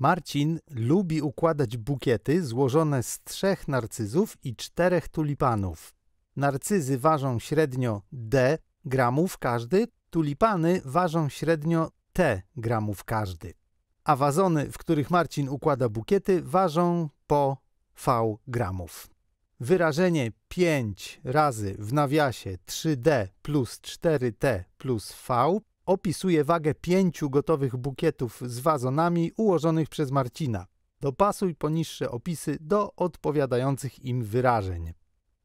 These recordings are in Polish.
Marcin lubi układać bukiety złożone z trzech narcyzów i czterech tulipanów. Narcyzy ważą średnio d gramów każdy, tulipany ważą średnio t gramów każdy. A wazony, w których Marcin układa bukiety, ważą po v gramów. Wyrażenie 5 razy w nawiasie 3d plus 4t plus v opisuje wagę pięciu gotowych bukietów z wazonami ułożonych przez Marcina. Dopasuj poniższe opisy do odpowiadających im wyrażeń.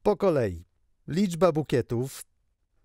Po kolei. Liczba bukietów,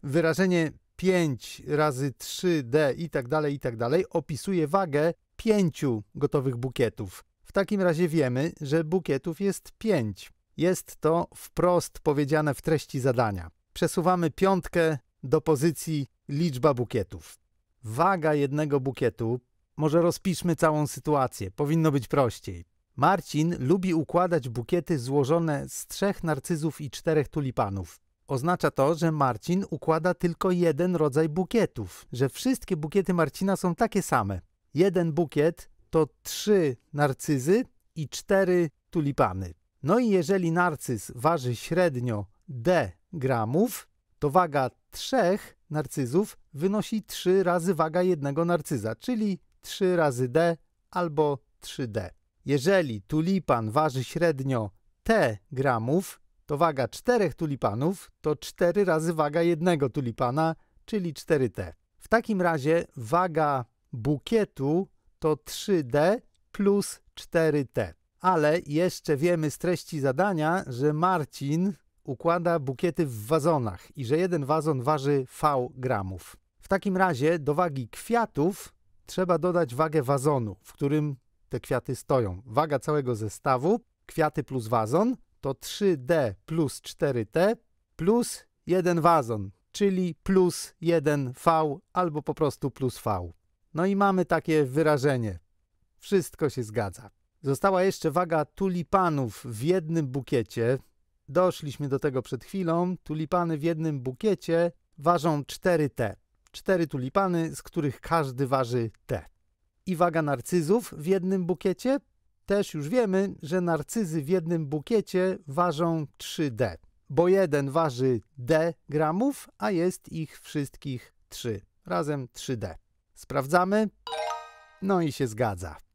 wyrażenie 5 razy 3D i tak dalej, i tak dalej opisuje wagę pięciu gotowych bukietów. W takim razie wiemy, że bukietów jest 5. Jest to wprost powiedziane w treści zadania. Przesuwamy piątkę do pozycji liczba bukietów. Waga jednego bukietu. Może rozpiszmy całą sytuację. Powinno być prościej. Marcin lubi układać bukiety złożone z trzech narcyzów i czterech tulipanów. Oznacza to, że Marcin układa tylko jeden rodzaj bukietów, że wszystkie bukiety Marcina są takie same. Jeden bukiet to trzy narcyzy i cztery tulipany. No i jeżeli narcyz waży średnio d gramów, to waga trzech narcyzów wynosi 3 razy waga jednego narcyza, czyli 3 razy D albo 3D. Jeżeli tulipan waży średnio T gramów, to waga czterech tulipanów to 4 razy waga jednego tulipana, czyli 4T. W takim razie waga bukietu to 3D plus 4T. Ale jeszcze wiemy z treści zadania, że Marcin układa bukiety w wazonach i że jeden wazon waży V gramów. W takim razie do wagi kwiatów trzeba dodać wagę wazonu, w którym te kwiaty stoją. Waga całego zestawu, kwiaty plus wazon, to 3D plus 4T plus jeden wazon, czyli plus 1V albo po prostu plus V. No i mamy takie wyrażenie. Wszystko się zgadza. Została jeszcze waga tulipanów w jednym bukiecie, Doszliśmy do tego przed chwilą. Tulipany w jednym bukiecie ważą 4 T. 4 tulipany, z których każdy waży T. I waga narcyzów w jednym bukiecie? Też już wiemy, że narcyzy w jednym bukiecie ważą 3D, bo jeden waży D gramów, a jest ich wszystkich 3. Razem 3D. Sprawdzamy. No i się zgadza.